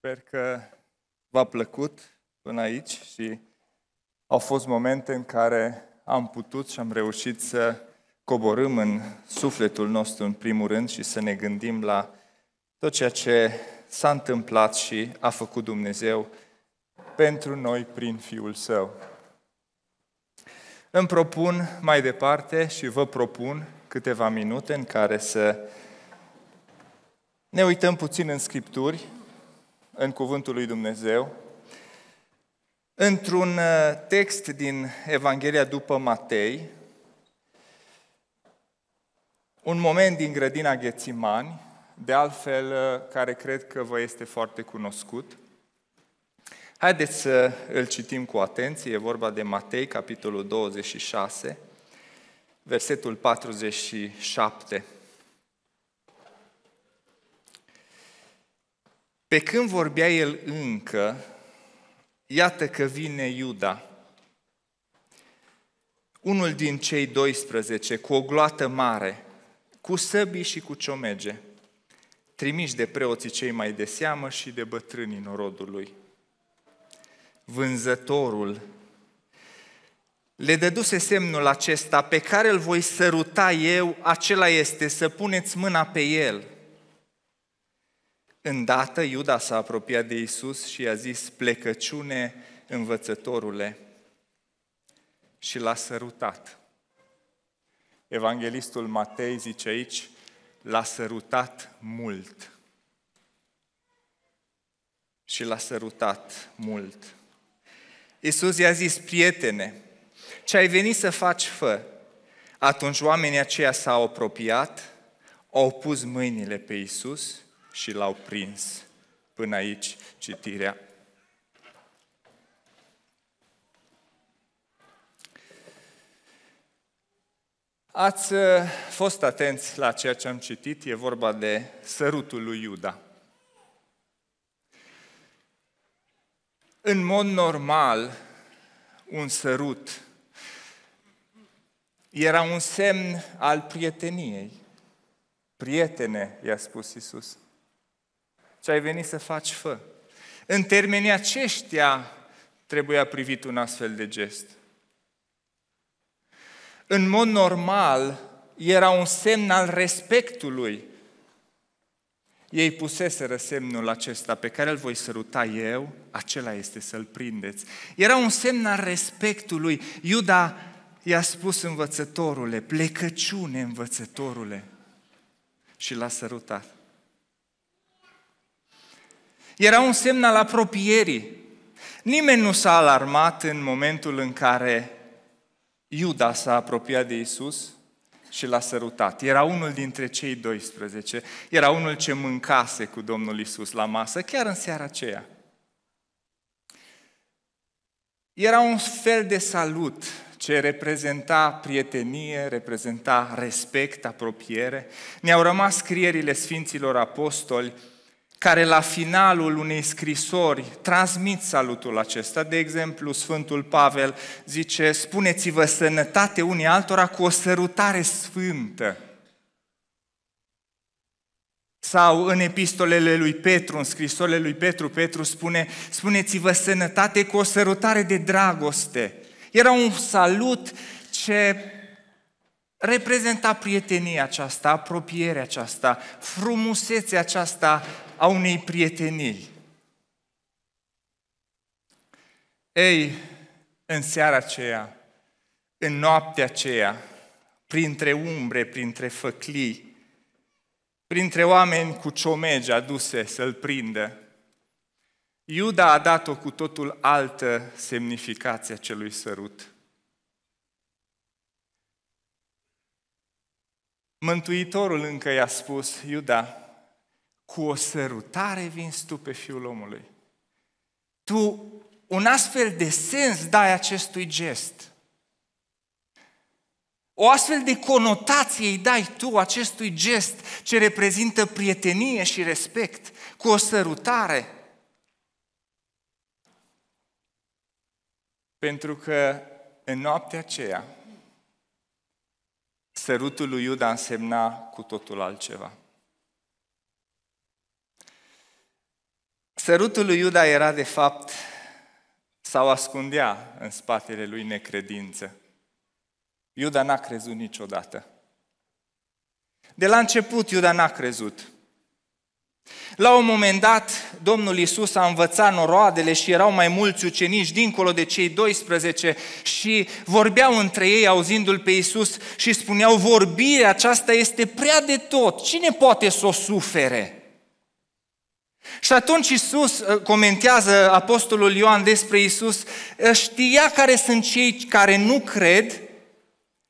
Sper că v-a plăcut până aici și au fost momente în care am putut și am reușit să coborâm în sufletul nostru în primul rând și să ne gândim la tot ceea ce s-a întâmplat și a făcut Dumnezeu pentru noi prin Fiul Său. Îmi propun mai departe și vă propun câteva minute în care să ne uităm puțin în Scripturi, în Cuvântul lui Dumnezeu, într-un uh, text din Evanghelia după Matei, un moment din grădina Ghețimani, de altfel uh, care cred că vă este foarte cunoscut. Haideți să îl citim cu atenție, e vorba de Matei, capitolul 26, versetul 47. Pe când vorbea el încă, iată că vine Iuda, unul din cei 12, cu o gloată mare, cu săbii și cu ciomege, trimiși de preoții cei mai de seamă și de bătrânii norodului. Vânzătorul le dăduse semnul acesta pe care îl voi săruta eu, acela este să puneți mâna pe el – Îndată Iuda s-a apropiat de Isus și i-a zis, plecăciune învățătorule, și l-a sărutat. Evanghelistul Matei zice aici, l-a sărutat mult. Și l-a sărutat mult. Isus i-a zis, prietene, ce ai venit să faci, fă. Atunci oamenii aceia s-au apropiat, au pus mâinile pe Isus și l-au prins. Până aici citirea. Ați uh, fost atenți la ceea ce am citit, e vorba de sărutul lui Iuda. În mod normal, un sărut era un semn al prieteniei. Prietene, i-a spus Isus ce ai venit să faci, fă. În termenii aceștia trebuia privit un astfel de gest. În mod normal, era un semn al respectului. Ei puseseră semnul acesta pe care îl voi săruta eu, acela este să-l prindeți. Era un semn al respectului. Iuda i-a spus învățătorule, plecăciune învățătorule. Și l-a sărutat. Era un semn al apropierii. Nimeni nu s-a alarmat în momentul în care Iuda s-a apropiat de Isus și l-a sărutat. Era unul dintre cei 12, era unul ce mâncase cu Domnul Isus la masă, chiar în seara aceea. Era un fel de salut ce reprezenta prietenie, reprezenta respect, apropiere. Ne-au rămas scrierile Sfinților Apostoli care la finalul unei scrisori transmit salutul acesta. De exemplu, Sfântul Pavel zice, spuneți-vă sănătate unii altora cu o sărutare sfântă. Sau în epistolele lui Petru, în scrisorile lui Petru, Petru spune, spuneți-vă sănătate cu o sărutare de dragoste. Era un salut ce reprezenta prietenia aceasta, apropierea aceasta, frumusețea aceasta a unei prietenii. Ei, în seara aceea, în noaptea aceea, printre umbre, printre făclii, printre oameni cu ciomegi aduse să-l prindă, Iuda a dat-o cu totul altă semnificație acelui sărut. Mântuitorul încă i-a spus, Iuda, cu o sărutare vin tu pe Fiul omului. Tu un astfel de sens dai acestui gest. O astfel de conotație îi dai tu acestui gest ce reprezintă prietenie și respect, cu o sărutare. Pentru că în noaptea aceea, sărutul lui Iuda însemna cu totul altceva. Sărutul lui Iuda era de fapt sau ascundea în spatele lui necredință. Iuda n-a crezut niciodată. De la început Iuda n-a crezut. La un moment dat, Domnul Isus a învățat noroadele și erau mai mulți ucenici dincolo de cei 12 și vorbeau între ei auzindu-L pe Isus și spuneau, vorbirea aceasta este prea de tot, cine poate să o sufere? Și atunci Isus ă, comentează Apostolul Ioan despre Isus, ă, știa care sunt cei care nu cred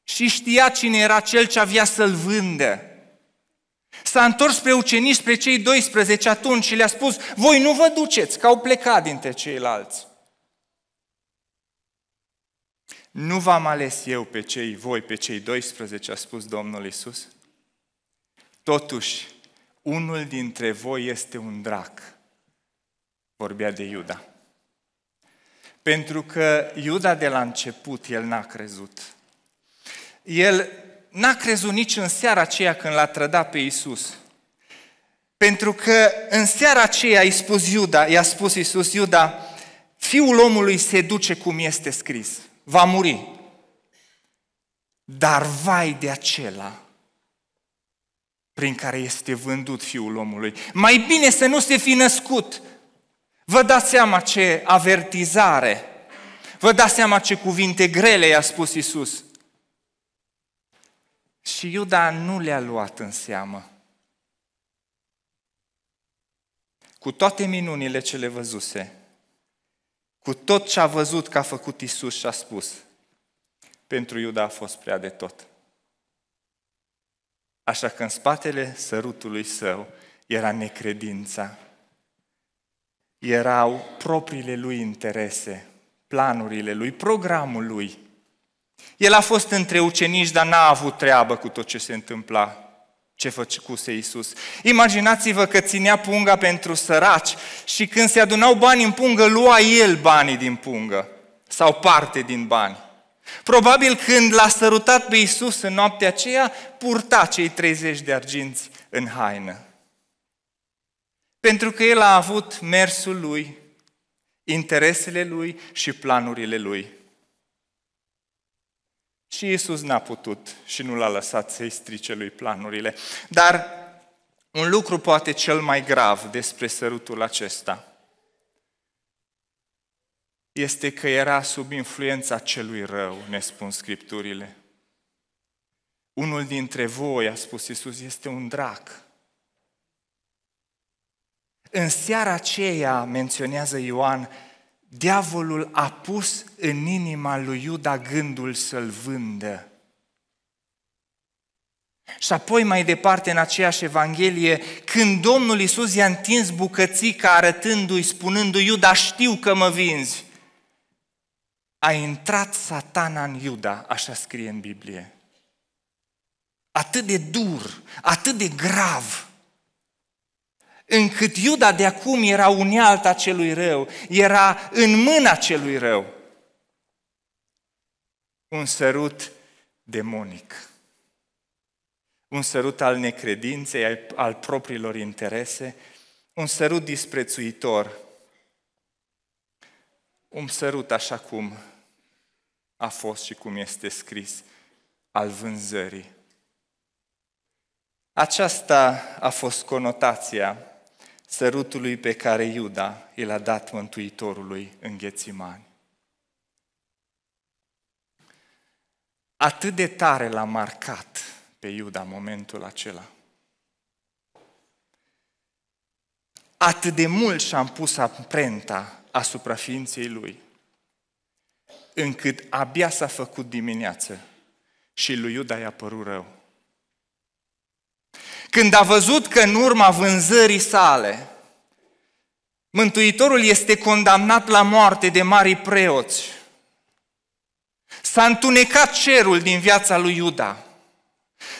și știa cine era cel ce avea să-l vândă s-a întors spre ucenici, spre cei 12 atunci și le-a spus, voi nu vă duceți, că au plecat dintre ceilalți. Nu v-am ales eu pe cei voi, pe cei 12, a spus Domnul Isus. Totuși, unul dintre voi este un drac. Vorbea de Iuda. Pentru că Iuda de la început, el n-a crezut. El n-a crezut nici în seara aceea când l-a trădat pe Isus. Pentru că în seara aceea i-a spus Iuda, i-a spus Isus, Iuda, fiul omului se duce cum este scris, va muri. Dar vai de acela prin care este vândut fiul omului. Mai bine să nu se fi născut. Vă dați seama ce avertizare, vă dați seama ce cuvinte grele i-a spus Isus. Și Iuda nu le-a luat în seamă. Cu toate minunile ce le văzuse, cu tot ce a văzut că a făcut Isus și a spus, pentru Iuda a fost prea de tot. Așa că în spatele sărutului său era necredința, erau propriile lui interese, planurile lui, programul lui, el a fost între ucenici, dar n-a avut treabă cu tot ce se întâmpla, ce făcuse Iisus. Imaginați-vă că ținea punga pentru săraci și când se adunau bani în pungă, lua el banii din pungă sau parte din bani. Probabil când l-a sărutat pe Iisus în noaptea aceea, purta cei 30 de arginți în haină. Pentru că el a avut mersul lui, interesele lui și planurile lui. Și Isus n-a putut și nu l-a lăsat să-i strice lui planurile. Dar un lucru poate cel mai grav despre sărutul acesta este că era sub influența celui rău, ne spun scripturile. Unul dintre voi, a spus Isus, este un drac. În seara aceea, menționează Ioan, diavolul a pus în inima lui Iuda gândul să-l vândă. Și apoi mai departe în aceeași Evanghelie, când Domnul Iisus i-a întins bucățica arătându-i, spunându-i, Iuda, știu că mă vinzi. A intrat satana în Iuda, așa scrie în Biblie. Atât de dur, atât de grav, încât Iuda de acum era unealta celui rău, era în mâna celui rău. Un sărut demonic, un sărut al necredinței, al propriilor interese, un sărut disprețuitor, un sărut așa cum a fost și cum este scris, al vânzării. Aceasta a fost conotația sărutului pe care Iuda îl a dat Mântuitorului în Ghețiman. Atât de tare l-a marcat pe Iuda momentul acela. Atât de mult și a pus amprenta asupra ființei lui, încât abia s-a făcut dimineață și lui Iuda i-a părut rău. Când a văzut că în urma vânzării sale, Mântuitorul este condamnat la moarte de mari preoți, s-a întunecat cerul din viața lui Iuda,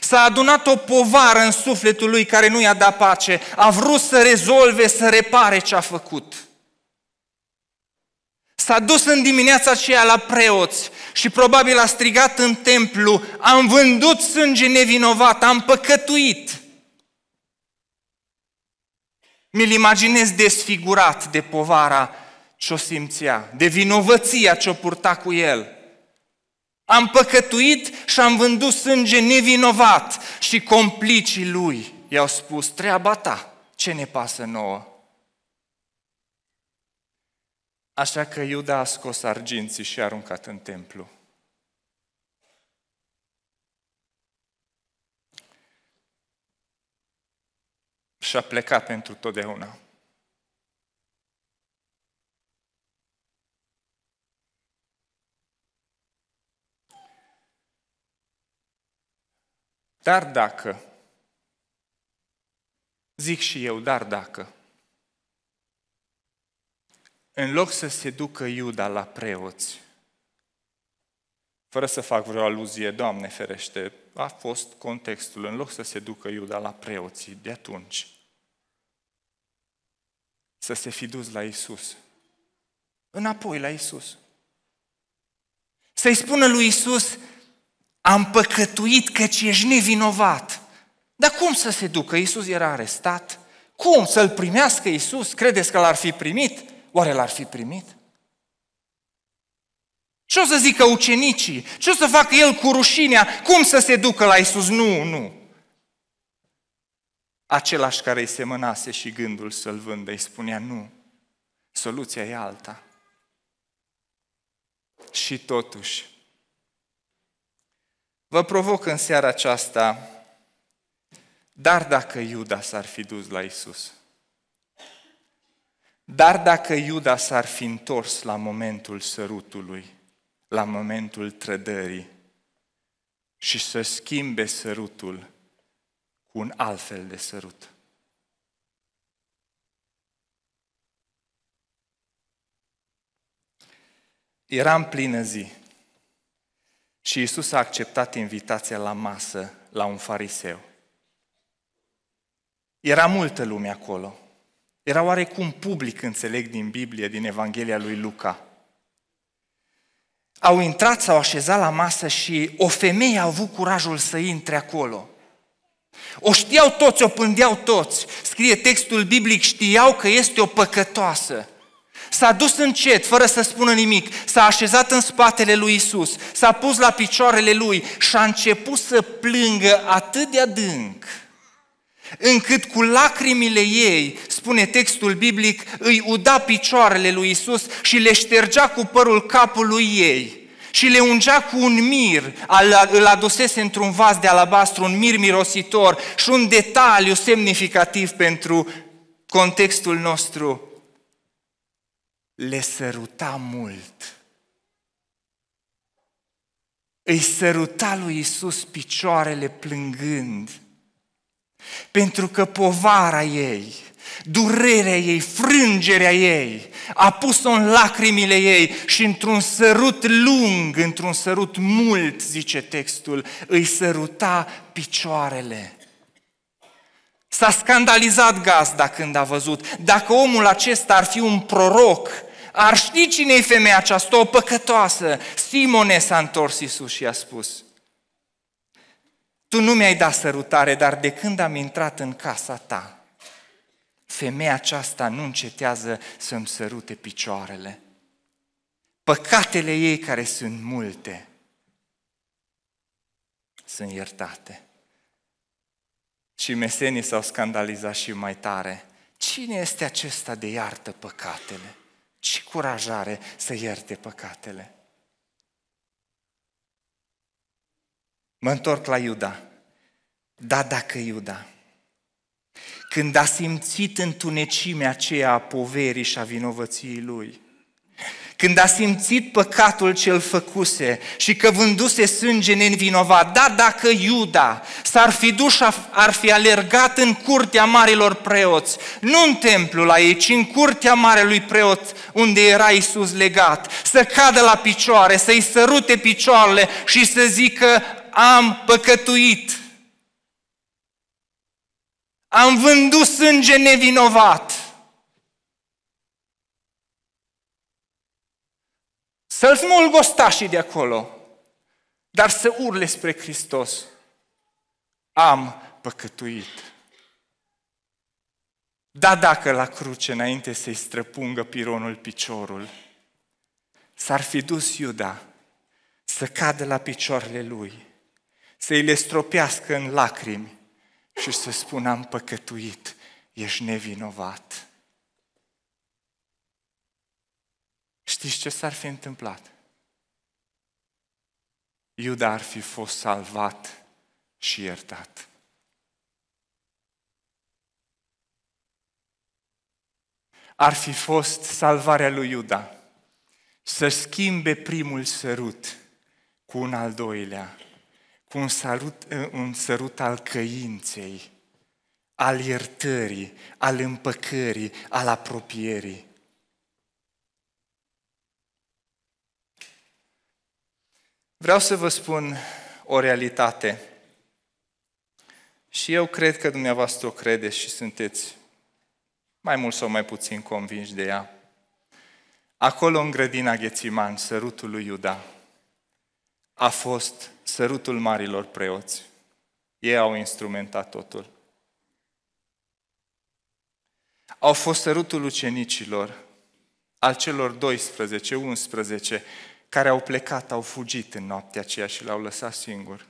S-a adunat o povară în sufletul lui care nu i-a dat pace. A vrut să rezolve, să repare ce a făcut. S-a dus în dimineața aceea la preoți și probabil a strigat în templu, am vândut sânge nevinovat, am păcătuit. Mi-l imaginez desfigurat de povara ce-o simțea, de vinovăția ce-o purta cu el. Am păcătuit și am vândut sânge nevinovat și complicii lui i-au spus, treaba ta, ce ne pasă nouă? Așa că Iuda a scos arginții și a aruncat în templu. și a plecat pentru totdeauna. Dar dacă, zic și eu, dar dacă, în loc să se ducă Iuda la preoți, fără să fac vreo aluzie, Doamne ferește, a fost contextul. În loc să se ducă Iuda la preoții de atunci, să se fi dus la Isus. Înapoi la Isus. Să-i spună lui Isus, am păcătuit căci ești nevinovat. Dar cum să se ducă? Isus era arestat. Cum să-l primească Isus? Credeți că l-ar fi primit? Oare l-ar fi primit? Ce o să zică ucenicii? Ce o să facă el cu rușinea? Cum să se ducă la Isus? Nu, nu. Același care îi semănase și gândul să-l vândă îi spunea nu. Soluția e alta. Și totuși, vă provoc în seara aceasta, dar dacă Iuda s-ar fi dus la Isus, dar dacă Iuda s-ar fi întors la momentul sărutului, la momentul trădării și să schimbe sărutul cu un alt fel de sărut. Era în plină zi și Isus a acceptat invitația la masă la un fariseu. Era multă lume acolo. Era oarecum public, înțeleg din Biblie, din Evanghelia lui Luca – au intrat, s-au așezat la masă și o femeie a avut curajul să intre acolo. O știau toți, o pândeau toți. Scrie textul biblic, știau că este o păcătoasă. S-a dus încet, fără să spună nimic, s-a așezat în spatele lui Isus, s-a pus la picioarele lui și a început să plângă atât de adânc, încât cu lacrimile ei spune textul biblic, îi uda picioarele lui Isus și le ștergea cu părul capului ei și le ungea cu un mir, îl adusese într-un vas de alabastru, un mir mirositor și un detaliu semnificativ pentru contextul nostru. Le săruta mult. Îi săruta lui Isus picioarele plângând, pentru că povara ei, Durerea ei, frângerea ei, a pus-o în lacrimile ei și într-un sărut lung, într-un sărut mult, zice textul, îi săruta picioarele. S-a scandalizat gazda când a văzut. Dacă omul acesta ar fi un proroc, ar ști cine e femeia aceasta, o păcătoasă. Simone s-a întors Iisus și a spus, Tu nu mi-ai dat sărutare, dar de când am intrat în casa ta, femeia aceasta nu încetează să-mi sărute picioarele. Păcatele ei, care sunt multe, sunt iertate. Și mesenii s-au scandalizat și mai tare. Cine este acesta de iartă păcatele? Ce curajare să ierte păcatele? Mă întorc la Iuda. Da, dacă Iuda când a simțit întunecimea aceea a poverii și a vinovăției lui, când a simțit păcatul ce îl făcuse și că vânduse sânge nevinovat. Da, dacă Iuda s-ar fi dus și ar fi alergat în curtea marilor preoți, nu în templul ei, ci în curtea marelui preot unde era Isus legat, să cadă la picioare, să-i sărute picioarele și să zică, am păcătuit. Am vândut sânge nevinovat. Să-l smulg și de acolo, dar să urle spre Hristos. Am păcătuit. Da, dacă la cruce, înainte să-i străpungă pironul piciorul, s-ar fi dus Iuda să cadă la picioarele lui, să i le stropească în lacrimi și să spun am păcătuit, ești nevinovat. Știți ce s-ar fi întâmplat? Iuda ar fi fost salvat și iertat. Ar fi fost salvarea lui Iuda să schimbe primul sărut cu un al doilea cu un, salut, eh, un sărut al căinței, al iertării, al împăcării, al apropierii. Vreau să vă spun o realitate. Și eu cred că dumneavoastră o credeți și sunteți mai mult sau mai puțin convinși de ea. Acolo, în grădina Ghețiman, sărutul lui Iuda, a fost sărutul marilor preoți. Ei au instrumentat totul. Au fost sărutul ucenicilor, al celor 12, 11, care au plecat, au fugit în noaptea aceea și l-au lăsat singur.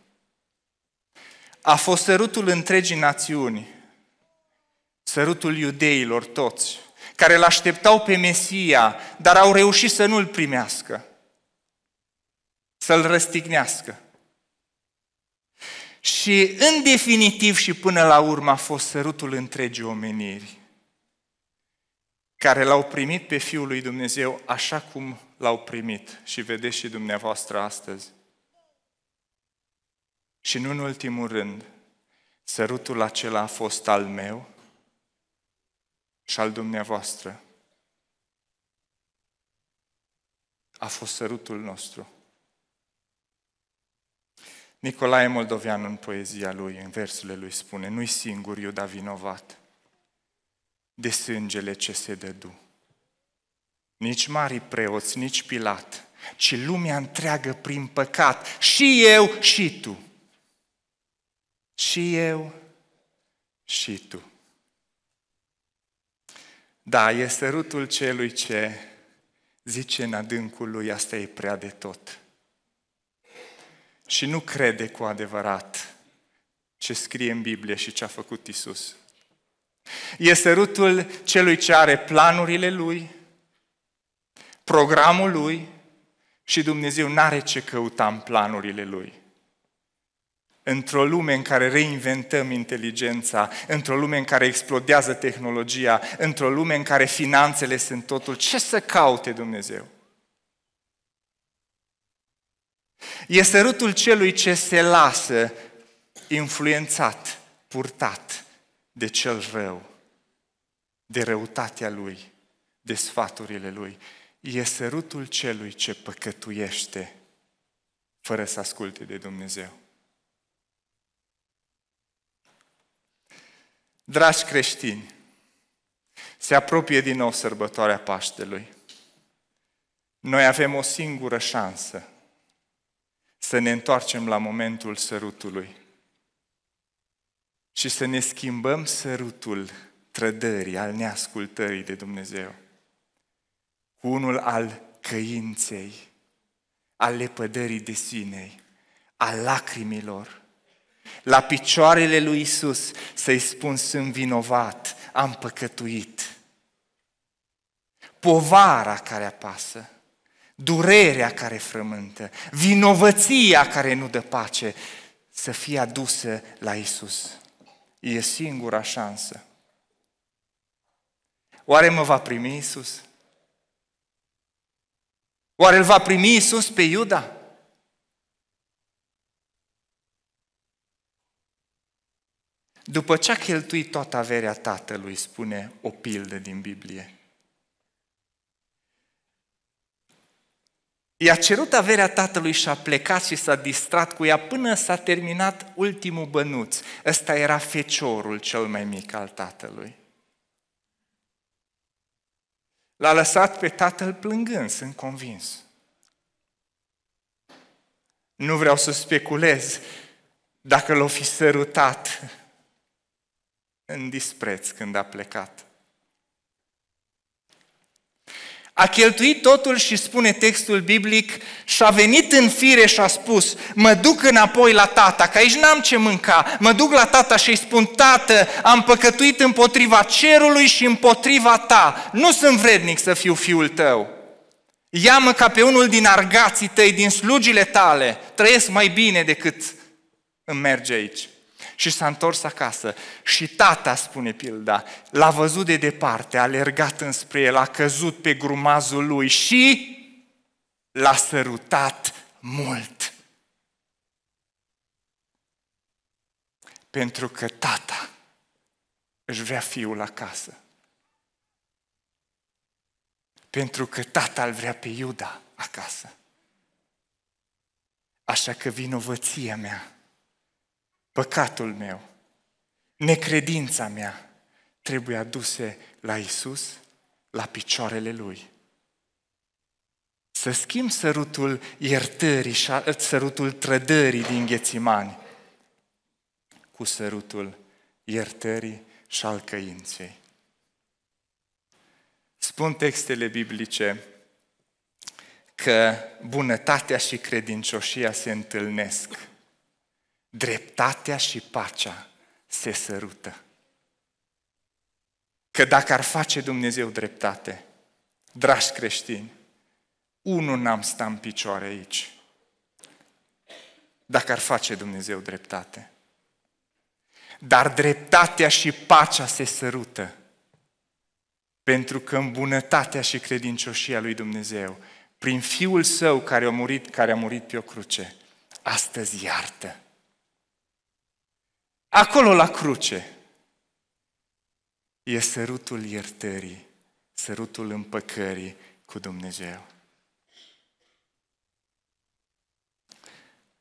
A fost sărutul întregii națiuni, sărutul iudeilor toți, care îl așteptau pe Mesia, dar au reușit să nu-l primească, să-l răstignească. Și în definitiv și până la urmă a fost sărutul întregii omeniri, care l-au primit pe Fiul lui Dumnezeu așa cum l-au primit și vedeți și dumneavoastră astăzi. Și nu în ultimul rând, sărutul acela a fost al meu și al dumneavoastră. A fost sărutul nostru. Nicolae Moldovian în poezia lui, în versurile lui spune, nu-i singur Iuda vinovat de sângele ce se dădu. Nici mari preoți, nici Pilat, ci lumea întreagă prin păcat, și eu și tu. Și eu și tu. Da, e sărutul celui ce zice în adâncul lui, asta e prea de tot și nu crede cu adevărat ce scrie în Biblie și ce a făcut Isus. E sărutul celui ce are planurile lui, programul lui și Dumnezeu n-are ce căuta în planurile lui. Într-o lume în care reinventăm inteligența, într-o lume în care explodează tehnologia, într-o lume în care finanțele sunt totul, ce să caute Dumnezeu? E sărutul celui ce se lasă influențat, purtat de cel rău, de răutatea lui, de sfaturile lui. E sărutul celui ce păcătuiește fără să asculte de Dumnezeu. Dragi creștini, se apropie din nou sărbătoarea Paștelui. Noi avem o singură șansă să ne întoarcem la momentul sărutului și să ne schimbăm sărutul trădării, al neascultării de Dumnezeu, cu unul al căinței, al lepădării de sinei, al lacrimilor, la picioarele lui Isus să-i spun sunt vinovat, am păcătuit. Povara care apasă, durerea care frământă, vinovăția care nu dă pace, să fie adusă la Isus. E singura șansă. Oare mă va primi Isus? Oare îl va primi Isus pe Iuda? După ce a cheltuit toată averea tatălui, spune o pildă din Biblie, I-a cerut averea tatălui și a plecat și s-a distrat cu ea până s-a terminat ultimul bănuț. Ăsta era feciorul cel mai mic al tatălui. L-a lăsat pe tatăl plângând, sunt convins. Nu vreau să speculez dacă l-o fi sărutat în dispreț când a plecat. A cheltuit totul și spune textul biblic și a venit în fire și a spus mă duc înapoi la tata, că aici n-am ce mânca, mă duc la tata și îi spun tată, am păcătuit împotriva cerului și împotriva ta, nu sunt vrednic să fiu fiul tău. Ia-mă ca pe unul din argații tăi, din slugile tale, trăiesc mai bine decât îmi merge aici și s-a întors acasă. Și tata, spune pilda, l-a văzut de departe, a alergat înspre el, a căzut pe grumazul lui și l-a sărutat mult. Pentru că tata își vrea fiul acasă. Pentru că tata îl vrea pe Iuda acasă. Așa că vinovăția mea păcatul meu, necredința mea, trebuie aduse la Isus, la picioarele Lui. Să schimb sărutul iertării și sărutul trădării din ghețimani cu sărutul iertării și al căinței. Spun textele biblice că bunătatea și credincioșia se întâlnesc dreptatea și pacea se sărută. Că dacă ar face Dumnezeu dreptate, dragi creștini, unul n-am sta în picioare aici. Dacă ar face Dumnezeu dreptate. Dar dreptatea și pacea se sărută. Pentru că în bunătatea și credincioșia lui Dumnezeu, prin Fiul Său care a murit, care a murit pe o cruce, astăzi iartă acolo la cruce, e sărutul iertării, sărutul împăcării cu Dumnezeu.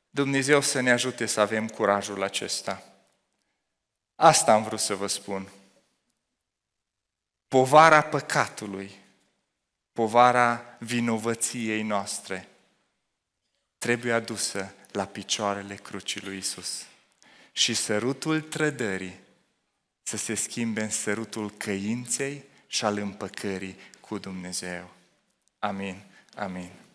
Dumnezeu să ne ajute să avem curajul acesta. Asta am vrut să vă spun. Povara păcatului, povara vinovăției noastre, trebuie adusă la picioarele crucii lui Isus și sărutul trădării să se schimbe în sărutul căinței și al împăcării cu Dumnezeu. Amin, amin.